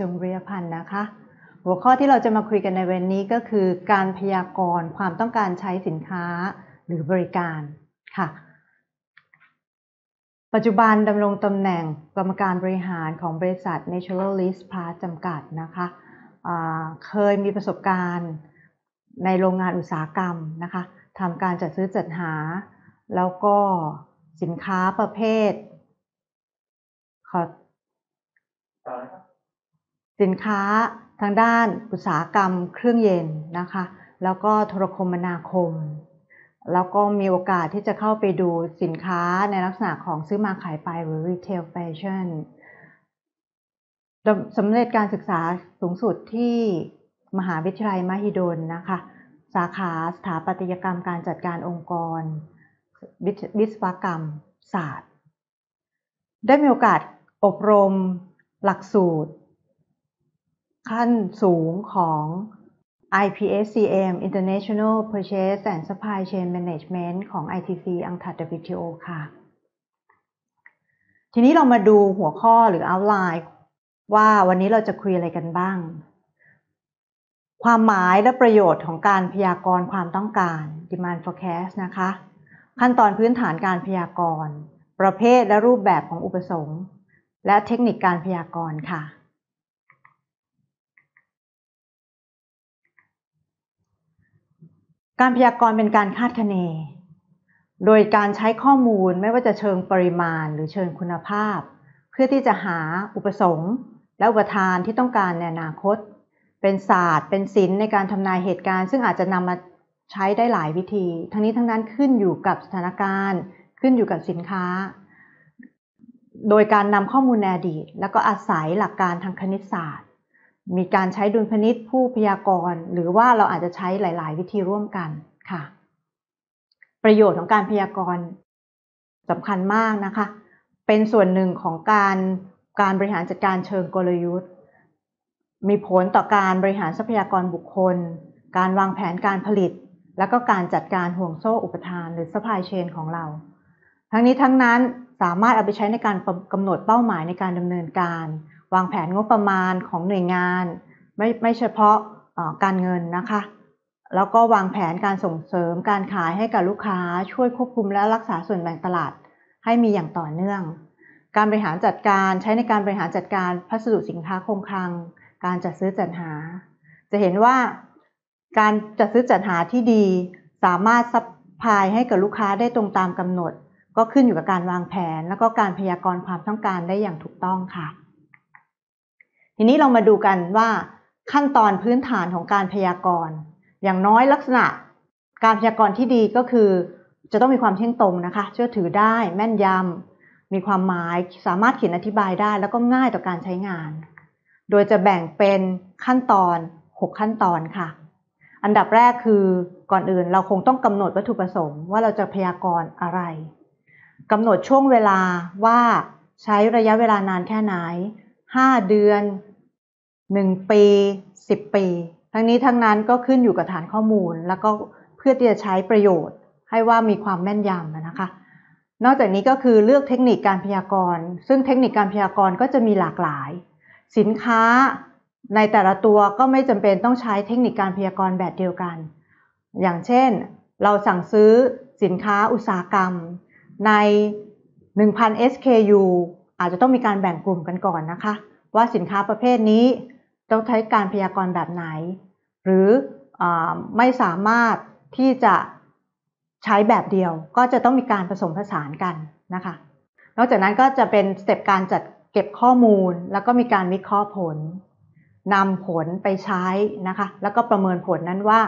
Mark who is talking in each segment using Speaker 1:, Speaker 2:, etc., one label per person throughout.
Speaker 1: จงเรียพันธ์นะคะหัวข้อที่เราจะมาคุยกันในวันนี้ก็คือการพยากรณ์ความต้องการใช้สินค้าหรือบริการค่ะปัจจุบันดำรงตำแหน่งกรรมการบริหารของบริษัท Natural List Plus จำกัดนะคะะเคยมีประสบการณ์ในโรงงานอุตสาหกรรมนะคะทำการจัดซื้อจัดหา แล้วก็สินค้าประเภทขอสินค้าทางด้านอุตสาหกรรมเครื่องเย็นนะคะ แล้วก็โทรคมนาคม แล้วก็มีโอกาสที่จะเข้าไปดูสินค้าในลักษณะของซื้อมาขายไป หรือ retail fashion สำเร็จการศึกษาสูงสุดที่มหาวิทยาลัยมหิดลนะคะ สาขาสถาปัตยกรรมการจัดการองค์กรวิศวกรรมศาสตร์ ได้มีโอกาสอบรมหลักสูตรขั้นสูงของ IPSCM International Purchase and Supply Chain Management ของ ITC อังถัด WTO ค่ะ ทีนี้เรามาดูหัวข้อหรือ outline ว่าวันนี้เราจะคุยอะไรกันบ้าง ความหมายและประโยชน์ของการพยากรณ์ความต้องการ demand forecast นะคะ ขั้นตอนพื้นฐานการพยากรณ์ประเภทและรูปแบบของอุปสงค์ และเทคนิคการพยากรณ์ค่ะการพยากรณ์เป็นการคาดคะเนโดยการใช้ข้อมูลไม่ว่าจะเชิงปริมาณ หรือเชิงคุณภาพ เพื่อที่จะหาอุปสงค์ และอุปทานที่ต้องการในอนาคต เป็นศาสตร์ เป็นศิลป์ในการทำนายเหตุการณ์ ซึ่งอาจจะนำมาใช้ได้หลายวิธี ทั้งนี้ทั้งนั้นขึ้นอยู่กับสถานการณ์ ขึ้นอยู่กับสินค้า โดยการนำข้อมูลในอดีต แล้วก็อาศัยหลักการทางคณิตศาสตร์มีการใช้ดุลพนิษผู้พยากรณ์หรือว่าเราอาจจะใช้หลายๆ วิธีร่วมกันค่ะ ประโยชน์ของการพยากรณ์สำคัญมากนะคะ เป็นส่วนหนึ่งของการการบริหารจัดการเชิงกลยุทธ์มีผลต่อการบริหารทรัพยากรบุคคล การวางแผนการผลิต และก็การจัดการห่วงโซ่อุปทานหรือ supply chain ของเรา ทั้งนี้ทั้งนั้นสามารถเอาไปใช้ในการกำหนดเป้าหมายในการดำเนินการวางแผนงบประมาณของหน่วยงานไม่ไม่เฉพาะการเงินนะคะ แล้วก็วางแผนการส่งเสริม การขายให้กับลูกค้า ช่วยควบคุม และรักษาส่วนแบ่งตลาดให้มีอย่างต่อเนื่อง การบริหารจัดการใช้ในการบริหารจัดการพัสดุสินค้าคงคลัง การจัดซื้อจัดหา จะเห็นว่าการจัดซื้อจัดหาที่ดี สามารถซัพพลายให้กับลูกค้าได้ตรงตามกำหนด ก็ขึ้นอยู่กับการวางแผนและก็การพยากรณ์ความต้องการได้อย่างถูกต้องค่ะทีนี้เรามาดูกันว่าขั้นตอนพื้นฐานของการพยากรณ์ อย่างน้อยลักษณะ การพยากรณ์ที่ดีก็คือ จะต้องมีความเที่ยงตรงนะคะ เชื่อถือได้แม่นยำมีความหมายสามารถเขียนอธิบายได้ แล้วก็ง่ายต่อการใช้งาน โดยจะแบ่งเป็นขั้นตอน 6 ขั้นตอนค่ะ อันดับแรกคือก่อนอื่นเราคงต้องกำหนดวัตถุประสงค์ว่าเราจะพยากรณ์อะไรกำหนดช่วงเวลาว่าใช้ระยะเวลานานแค่ไหน5เดือนหนึ่งปีสิบปี ทั้งนี้ทั้งนั้นก็ขึ้นอยู่กับฐานข้อมูล แล้วก็เพื่อที่จะใช้ประโยชน์ให้ว่ามีความแม่นยำนะคะ นอกจากนี้ก็คือเลือกเทคนิคการพยากรณ์ซึ่งเทคนิคการพยากรณ์ก็จะมีหลากหลาย สินค้าในแต่ละตัวก็ไม่จำเป็นต้องใช้เทคนิคการพยากรณ์แบบเดียวกัน อย่างเช่น เราสั่งซื้อสินค้าอุตสาหกรรมใน 1,000 SKU อาจจะต้องมีการแบ่งกลุ่มกันก่อนนะคะ ว่าสินค้าประเภทนี้ต้องใช้การพยากรณ์แบบไหน หรืออไม่สามารถที่จะใช้แบบเดียว ก็จะต้องมีการผสมผสานกันนะคะนอกจากนั้นก็จะเป็นสเต็ปการจัดเก็บข้อมูล แล้วก็มีการวิเคราะห์ผลนำผลไปใช้นะคะแล้วก็ประเมินผลนั้นว่า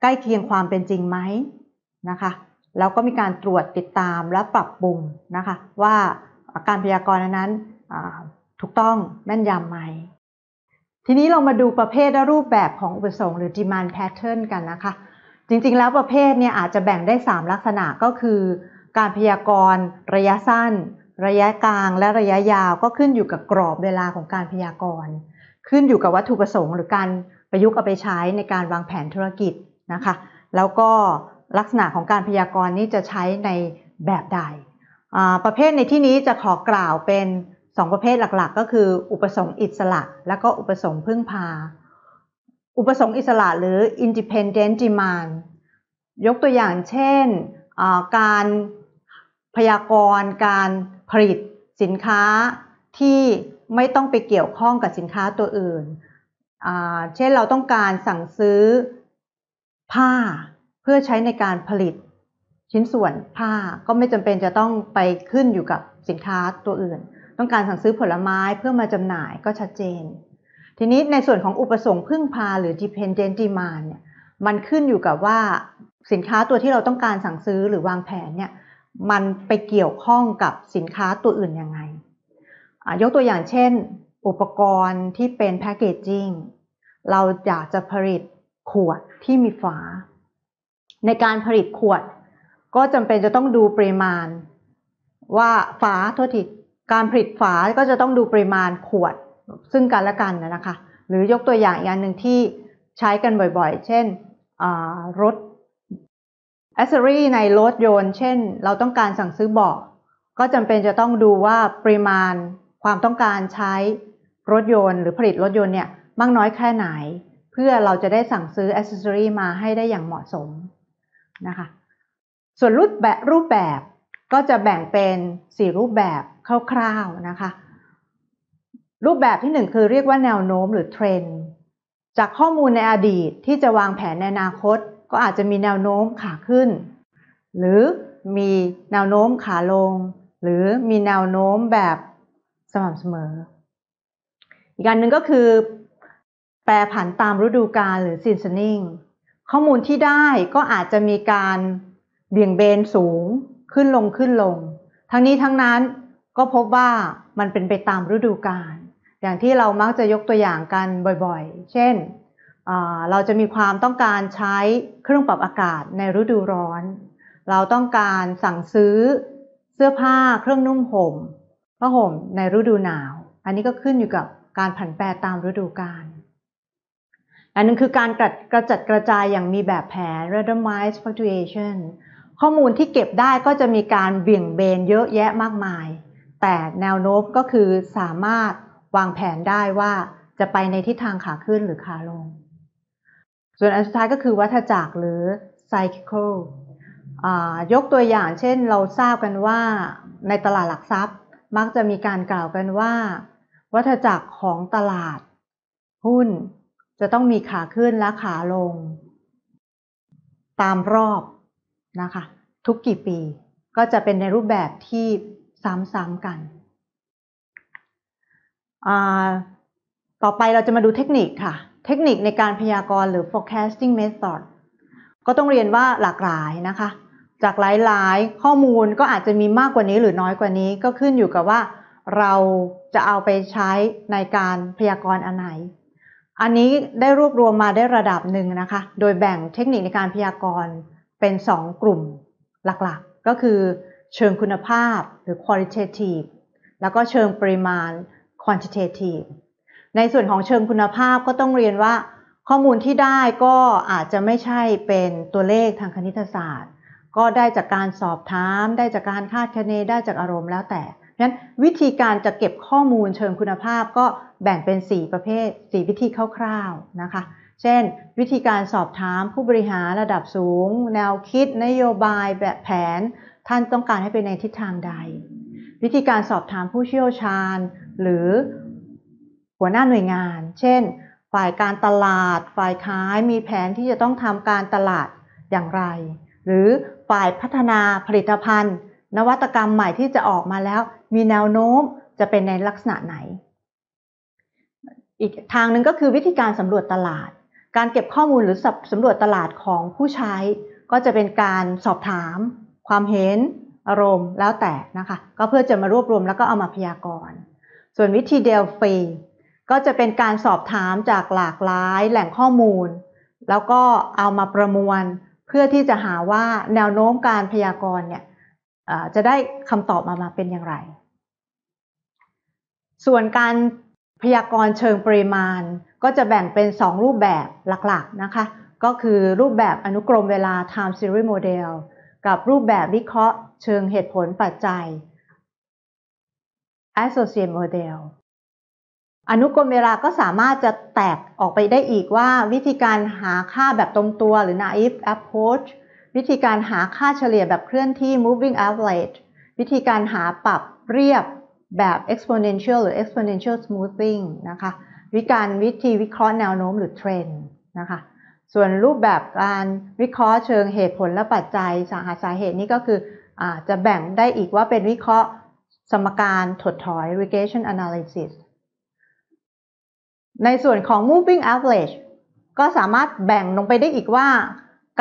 Speaker 1: ใกล้เคียงความเป็นจริงไหมนะคะแล้วก็มีการตรวจติดตามและปรับปรุงนะคะว่าการพยากรณ์นั้นถูกต้องแม่นยำไหมทีนี้เรามาดูประเภทและรูปแบบของอุปสงค์หรือ demand pattern กันนะคะจริงๆแล้วประเภทเนี่ยอาจจะแบ่งได้ 3 ลักษณะก็คือ การพยากรณ์ระยะสั้น ระยะกลาง และระยะยาวก็ขึ้นอยู่กับกรอบเวลาของการพยากรณ์ขึ้นอยู่กับวัตถุประสงค์ หรือการประยุกต์เอาไปใช้ในการวางแผนธุรกิจนะคะแล้วก็ลักษณะของการพยากรณ์นี้จะใช้ในแบบใดประเภทในที่นี้จะขอกล่าวเป็นสองประเภทหลักๆ ก็คืออุปสงค์อิสระและก็อุปสงค์พึ่งพา อุปสงค์อิสระหรือ independent demand ยกตัวอย่างเช่นการพยากรณ์ การผลิตสินค้าที่ไม่ต้องไปเกี่ยวข้องกับสินค้าตัวอื่น เช่นเราต้องการสั่งซื้อผ้าเพื่อใช้ในการผลิตชิ้นส่วนผ้าก็ไม่จำเป็นจะต้องไปขึ้นอยู่กับสินค้าตัวอื่นต้องการสั่งซื้อผลไม้เพื่อมาจำหน่ายก็ชัดเจน ทีนี้ในส่วนของอุปสงค์พึ่งพาหรือ dependent demand เนี่ย มันขึ้นอยู่กับว่าสินค้าตัวที่เราต้องการสั่งซื้อหรือวางแผนเนี่ย มันไปเกี่ยวข้องกับสินค้าตัวอื่นยังไง ยกตัวอย่างเช่นอุปกรณ์ที่เป็นแพคเกจจิ้งเราอยากจะผลิตขวดที่มีฝาในการผลิตขวดก็จำเป็นจะต้องดูปริมาณ ว่าฝาทั้งทีการผลิตฝา ก็จะต้องดูปริมาณขวดซึ่งกันและกันนะคะ หรือยกตัวอย่างอีกอันหนึ่งที่ใช้กันบ่อยๆ เช่นรถแอสเซอรี่ในรถยนต์ เช่น เราต้องการสั่งซื้อเบาะ ก็จำเป็นจะต้องดูว่าปริมาณความต้องการใช้รถยนต์หรือผลิตรถยนต์เนี่ยมากน้อยแค่ไหน เพื่อเราจะได้สั่งซื้อแอสเซอรี่มาให้ได้อย่างเหมาะสมนะคะ ส่วนรูปแบบรูปแบบก็จะแบ่งเป็น 4 รูปแบบคร่าวๆนะคะ รูปแบบที่ 1 คือเรียกว่าแนวโน้มหรือเทรนด์จากข้อมูลในอดีต ที่จะวางแผนในอนาคต ก็อาจจะมีแนวโน้มขาขึ้น หรือมีแนวโน้มขาลง หรือมีแนวโน้มแบบสม่ำเสมอ อีกอันหนึ่งก็คือ แปรผันตามฤดูกาลหรือซีซันนิ่งข้อมูลที่ได้ก็อาจจะมีการเบี่ยงเบนสูงขึ้นลงขึ้นลง ทั้งนี้ทั้งนั้นก็พบว่ามันเป็นไปตามฤดูกาลอย่างที่เรามักจะยกตัวอย่างกันบ่อยๆ เช่นเราจะมีความต้องการใช้เครื่องปรับอากาศในฤดูร้อน เราต้องการสั่งซื้อ เสื้อผ้า เครื่องนุ่มห่มผ้าห่มในฤดูหนาว อันนี้ก็ขึ้นอยู่กับการผันแปรตามฤดูกาลอันนึงคือการกระจัดกระจายอย่างมีแบบแผน randomized fluctuation ข้อมูลที่เก็บได้ก็จะมีการเบี่ยงเบนเยอะแยะมากมาย แต่แนวโน้มก็คือสามารถวางแผนได้ว่าจะไปในทิศทางขาขึ้นหรือขาลง ส่วนอันสุดท้ายก็คือวัฏจักรหรือ cycle ยกตัวอย่างเช่นเราทราบกันว่าในตลาดหลักทรัพย์มักจะมีการกล่าวกันว่าวัฏจักรของตลาดหุ้นจะต้องมีขาขึ้นและขาลง ตามรอบนะคะทุกกี่ปีก็จะเป็นในรูปแบบที่ซ้ำๆกันต่อไปเราจะมาดูเทคนิคค่ะเทคนิคในการพยากรณ์หรือ forecasting method ก็ต้องเรียนว่าหลากหลายนะคะจากหลายๆข้อมูลก็อาจจะมีมากกว่านี้หรือน้อยกว่านี้ก็ขึ้นอยู่กับว่า เราจะเอาไปใช้ในการพยากรณ์อันไหน อันนี้ได้รวบรวมมาได้ระดับหนึ่งนะคะโดยแบ่งเทคนิคในการพยากรณ์เป็น 2 กลุ่มหลักๆ ก็คือเชิงคุณภาพหรือ qualitative แล้วก็เชิงปริมาณ quantitative ในส่วนของเชิงคุณภาพก็ต้องเรียนว่า ข้อมูลที่ได้ก็อาจจะไม่ใช่เป็นตัวเลขทางคณิตศาสตร์ ก็ได้จากการสอบถาม ได้จากการคาดคะเนได้จากอารมณ์แล้วแต่นั้นวิธีการจะเก็บข้อมูลเชิงคุณภาพก็แบ่งเป็น4ประเภท4วิธีคร่าวๆนะคะเช่น วิธีการสอบถามผู้บริหารระดับสูง แนวคิด นโยบายแบบแผน ท่านต้องการให้เป็นในทิศทางใด วิธีการสอบถามผู้เชี่ยวชาญ หรือหัวหน้าหน่วยงาน เช่น ฝ่ายการตลาด ฝ่ายขายมีแผนที่จะต้องทำการตลาดอย่างไร หรือฝ่ายพัฒนาผลิตภัณฑ์ นวัตกรรมใหม่ที่จะออกมาแล้ว มีแนวโน้มจะเป็นในลักษณะไหน อีกทางหนึ่งก็คือวิธีการสำรวจตลาดการเก็บข้อมูลหรือสำรวจตลาดของผู้ใช้ ก็จะเป็นการสอบถามความเห็น อารมณ์แล้วแต่นะคะก็เพื่อจะมารวบรวมแล้วก็เอามาพยากรณ์ส่วนวิธีเดลฟีก็จะเป็นการสอบถามจากหลากหลาย แหล่งข้อมูล แล้วก็เอามาประมวลเพื่อที่จะหาว่าแนวโน้มการพยากรณ์เนี่ยจะได้คำตอบมามาเป็นอย่างไร ส่วนการพยากรณ์เชิงปริมาณก็จะแบ่งเป็น 2 รูปแบบหลักๆนะคะ ก็คือรูปแบบอนุกรมเวลา time series model กับรูปแบบวิเคราะห์เชิงเหตุผลปัจจัย associate model อนุกรมเวลาก็สามารถจะแตกออกไปได้อีกว่า วิธีการหาค่าแบบตรงตัวหรือ naive approach วิธีการหาค่าเฉลี่ยแบบเคลื่อนที่ moving average วิธีการหาปรับเรียบแบบ exponential หรือ exponential smoothing นะคะวิการวิธีวิเคราะห์แนวโน้มหรือเทรนด์นะคะส่วนรูปแบบการวิเคราะห์เชิงเหตุผลและปัจจัยสาหาสาเหตุนี่ก็คืออจะแบ่งได้อีกว่าเป็นวิเคราะห์สมการถดถอย regression analysis ในส่วนของ moving average ก็สามารถแบ่งลงไปได้อีกว่า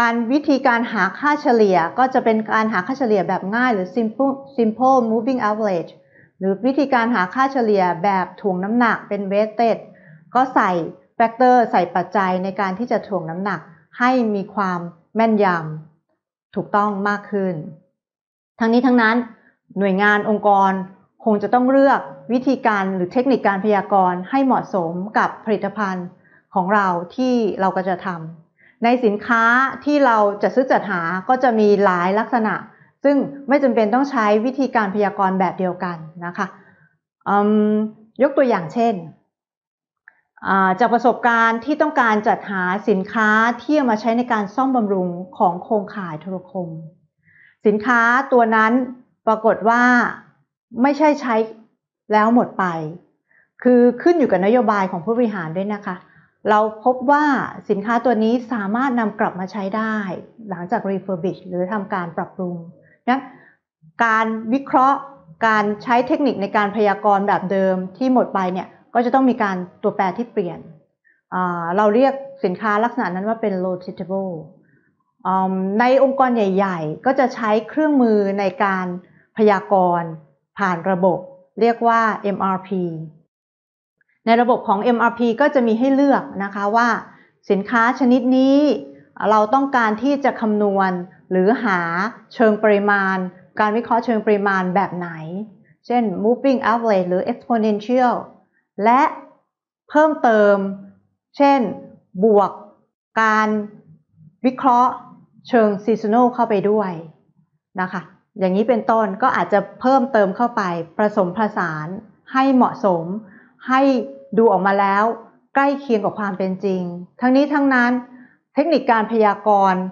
Speaker 1: การวิธีการหาค่าเฉลี่ยก็จะเป็นการหาค่าเฉลี่ยแบบง่ายหรือ simple simple moving average หรือวิธีการหาค่าเฉลี่ยแบบถ่วงน้ำหนักเป็นเวสเต็ดก็ใส่แฟกเตอร์ ใส่ปัจจัยในการที่จะถ่วงน้ำหนักให้มีความแม่นยำถูกต้องมากขึ้น ทั้งนี้ทั้งนั้น หน่วยงานองค์กรคงจะต้องเลือกวิธีการหรือเทคนิคการพยากรณ์ให้เหมาะสมกับผลิตภัณฑ์ของเราที่เราก็จะทำในสินค้าที่เราจะซื้อจัดหาก็จะมีหลายลักษณะซึ่งไม่จำเป็นต้องใช้วิธีการพยากรณ์แบบเดียวกันนะคะยกตัวอย่างเช่นจากประสบการณ์ที่ต้องการจัดหาสินค้าที่จะมาใช้ในการซ่อมบำรุงของโครงข่ายโทรคม สินค้าตัวนั้นปรากฏว่าไม่ใช่ใช้แล้วหมดไป คือขึ้นอยู่กับนโยบายของผู้บริหารด้วยนะคะ เราพบว่าสินค้าตัวนี้สามารถนำกลับมาใช้ได้ หลังจากรีเฟอร์บิชหรือทำการปรับปรุงนะการวิเคราะห์การใช้เทคนิคในการพยากรณ์แบบเดิมที่หมดไปเนี่ยก็จะต้องมีการตัวแปรที่เปลี่ยน เราเรียกสินค้าลักษณะนั้นว่าเป็น rotatable ในองค์กรใหญ่ๆก็จะใช้เครื่องมือในการพยากรณ์ผ่านระบบเรียกว่า MRP ในระบบของ MRP ก็จะมีให้เลือกนะคะว่าสินค้าชนิดนี้เราต้องการที่จะคำนวณหรือหาเชิงปริมาณ การวิเคราะห์เชิงปริมาณแบบไหน เช่น moving average หรือ exponential และเพิ่มเติม เช่น บวกการวิเคราะห์เชิง seasonal เข้าไปด้วยนะคะ อย่างนี้เป็นต้นก็อาจจะเพิ่มเติมเข้าไปผสมผสานให้เหมาะสม ให้ดูออกมาแล้วใกล้เคียงกับความเป็นจริง ทั้งนี้ทั้งนั้นเทคนิคการพยากรณ์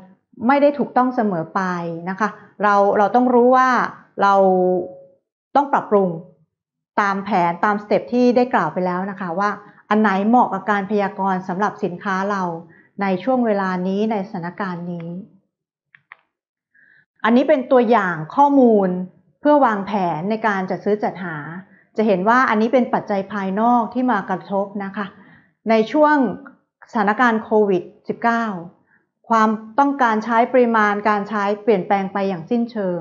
Speaker 1: ไม่ได้ถูกต้องเสมอไปนะคะเราเราต้องรู้ว่าเราต้องปรับปรุงตามแผนตามสเต็ปที่ได้กล่าวไปแล้วนะคะ ว่าอันไหนเหมาะกับการพยากรณ์สำหรับสินค้าเราในช่วงเวลานี้ในสถานการณ์นี้ อันนี้เป็นตัวอย่างข้อมูลเพื่อวางแผนในการจัดซื้อจัดหา จะเห็นว่าอันนี้เป็นปัจจัยภายนอกที่มากระทบนะคะในช่วงสถานการณ์โควิด -19 ความต้องการใช้ปริมาณการใช้เปลี่ยนแปลงไปอย่างสิ้นเชิง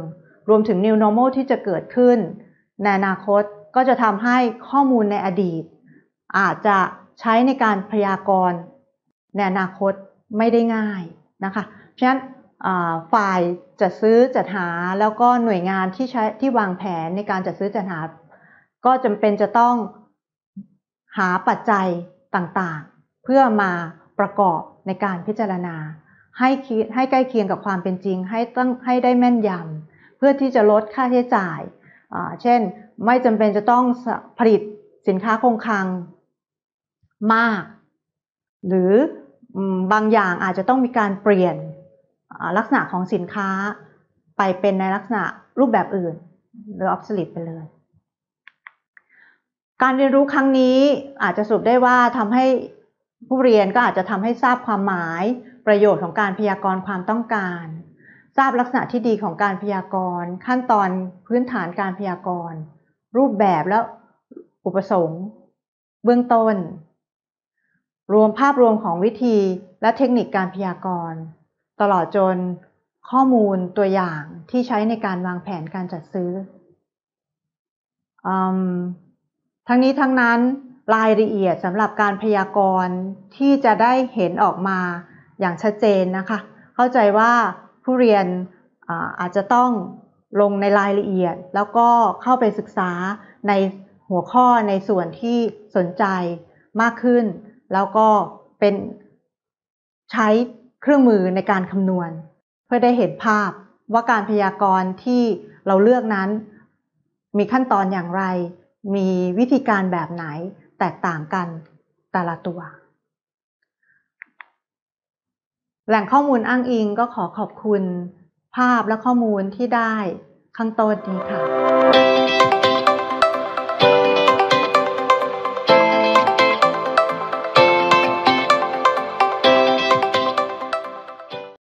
Speaker 1: รวมถึง new normal ที่จะเกิดขึ้น ในอนาคต ก็จะทำให้ข้อมูลในอดีต อาจจะใช้ในการพยากรณ์ ในอนาคตไม่ได้ง่ายนะคะฉะนั้นฝ่ายจัดซื้อจัดหา แล้วก็หน่วยงานที่ใช้ที่วางแผนในการจัดซื้อจัดหา ก็จำาเป็นจะต้องหาปัจจัยต่างๆ เพื่อมาประกอบในการพิจารณาให้ให้ใกล้เคียงกับความเป็นจริงให้ต้องให้ได้แม่นยำเพื่อที่จะลดค่าใช้จ่ายเช่นไม่จำเป็นจะต้องผลิตสินค้าคงคลังมากหรือบางอย่างอาจจะต้องมีการเปลี่ยนลักษณะของสินค้าไปเป็นในลักษณะรูปแบบอื่นหรือออฟสลิปไปเลย การเรียนรู้ครั้งนี้อาจจะสรุปได้ว่าทำให้ผู้เรียนก็อาจจะทำให้ทราบความหมายประโยชน์ของการพยากรณ์ความต้องการ ทราบลักษณะที่ดีของการพยากรณ์ขั้นตอนพื้นฐานการพยากรณ์ รูปแบบและอุปสงค์ เบื้องต้น รวมภาพรวมของวิธีและเทคนิคการพยากรณ์ตลอดจนข้อมูลตัวอย่างที่ใช้ในการวางแผนการจัดซื้ออทั้งนี้ทั้งนั้นรายละเอียดสำหรับการพยากรณ์ที่จะได้เห็นออกมาอย่างชัดเจนนะคะ เข้าใจว่าผู้เรียนอาจจะต้องลงในรายละเอียด แล้วก็เข้าไปศึกษาในหัวข้อในส่วนที่สนใจมากขึ้น แล้วก็เป็นใช้เครื่องมือในการคำนวณ เพื่อได้เห็นภาพว่าการพยากรณ์ที่เราเลือกนั้น มีขั้นตอนอย่างไรมีวิธีการแบบไหนแตกต่างกันแต่ละตัวแหล่งข้อมูลอ้างอิงก็ขอขอบคุณภาพและข้อมูลที่ได้ ข้างต้นนี้ค่ะ